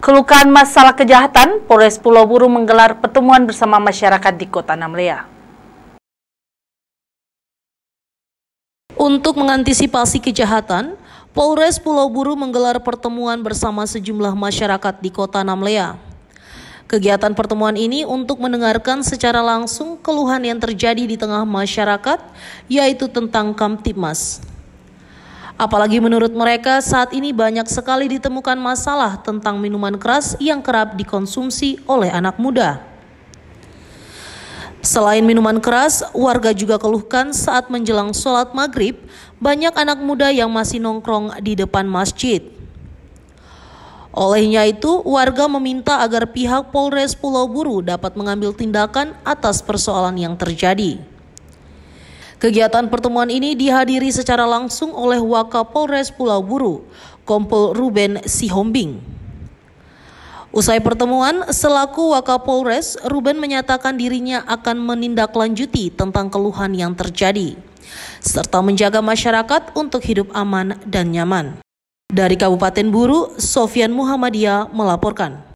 Kelukaan masalah kejahatan, Polres Pulau Buru menggelar pertemuan bersama masyarakat di Kota Namlea. Untuk mengantisipasi kejahatan, Polres Pulau Buru menggelar pertemuan bersama sejumlah masyarakat di Kota Namlea. Kegiatan pertemuan ini untuk mendengarkan secara langsung keluhan yang terjadi di tengah masyarakat, yaitu tentang Kamtipmas. Apalagi menurut mereka saat ini banyak sekali ditemukan masalah tentang minuman keras yang kerap dikonsumsi oleh anak muda. Selain minuman keras, warga juga keluhkan saat menjelang sholat maghrib, banyak anak muda yang masih nongkrong di depan masjid. Olehnya itu, warga meminta agar pihak Polres Pulau Buru dapat mengambil tindakan atas persoalan yang terjadi. Kegiatan pertemuan ini dihadiri secara langsung oleh Wakapolres Pulau Buru, Kompol Ruben Sihombing. Usai pertemuan, selaku Wakapolres, Ruben menyatakan dirinya akan menindaklanjuti tentang keluhan yang terjadi, serta menjaga masyarakat untuk hidup aman dan nyaman. Dari Kabupaten Buru, Sofian Muhammadiyah melaporkan.